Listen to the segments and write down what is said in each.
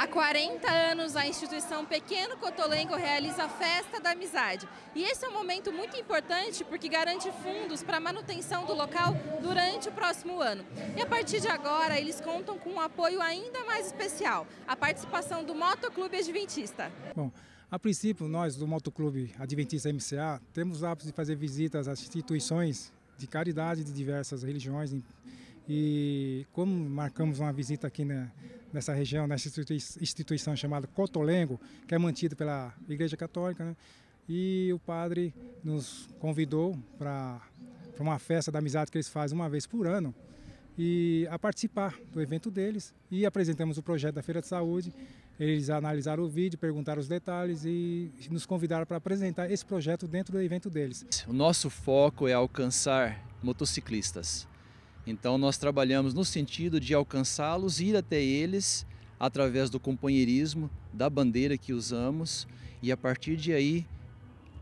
Há 40 anos, a instituição Pequeno Cotolengo realiza a Festa da Amizade. E esse é um momento muito importante porque garante fundos para a manutenção do local durante o próximo ano. E a partir de agora, eles contam com um apoio ainda mais especial, a participação do Motoclube Adventista. Bom, a princípio, nós do Motoclube Adventista MCA temos o hábito de fazer visitas às instituições de caridade de diversas religiões e como marcamos uma visita aqui na, nessa região, nessa instituição chamada Cotolengo, que é mantida pela Igreja Católica, né? e o padre nos convidou para uma festa da amizade que eles fazem uma vez por ano e a participar do evento deles e apresentamos o projeto da Feira de Saúde. Eles analisaram o vídeo, perguntaram os detalhes e nos convidaram para apresentar esse projeto dentro do evento deles. O nosso foco é alcançar motociclistas. Então nós trabalhamos no sentido de alcançá-los, ir até eles através do companheirismo, da bandeira que usamos e a partir de aí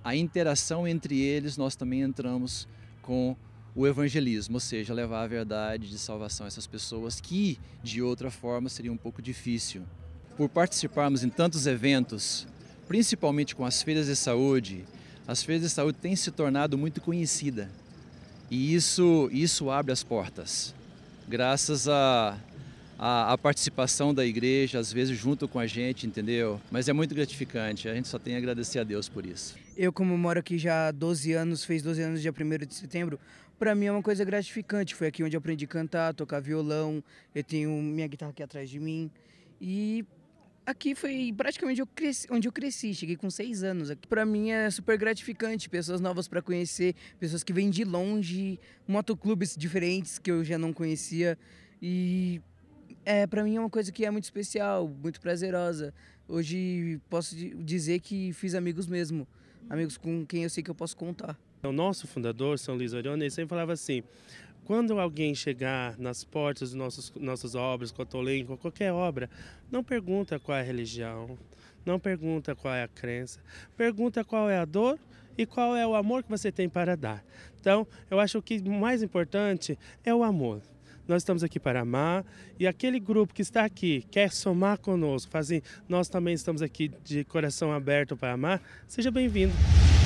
a interação entre eles nós também entramos com o evangelismo, ou seja, levar a verdade de salvação a essas pessoas que de outra forma seria um pouco difícil. Por participarmos em tantos eventos, principalmente com as feiras de saúde, as feiras de saúde têm se tornado muito conhecida. E isso, isso abre as portas. Graças à a, a, a, participação da igreja, às vezes junto com a gente, entendeu? Mas é muito gratificante, a gente só tem a agradecer a Deus por isso. Eu, como moro aqui já há 12 anos, fez 12 anos dia 1 de setembro, para mim é uma coisa gratificante. Foi aqui onde eu aprendi a cantar, tocar violão, eu tenho minha guitarra aqui atrás de mim. E aqui foi praticamente eu cresci, onde eu cresci. Cheguei com seis anos aqui. Para mim é super gratificante, pessoas novas para conhecer, pessoas que vêm de longe, motoclubes diferentes que eu já não conhecia. E é, para mim é uma coisa que é muito especial, muito prazerosa. Hoje posso dizer que fiz amigos mesmo, amigos com quem eu sei que eu posso contar. O nosso fundador, São Luís Orione, ele sempre falava assim: quando alguém chegar nas portas de nossos, nossas obras, com a qualquer obra, não pergunta qual é a religião, não pergunta qual é a crença, pergunta qual é a dor e qual é o amor que você tem para dar. Então, eu acho que o mais importante é o amor. Nós estamos aqui para amar e aquele grupo que está aqui quer somar conosco, fazer, nós também estamos aqui de coração aberto para amar, seja bem-vindo.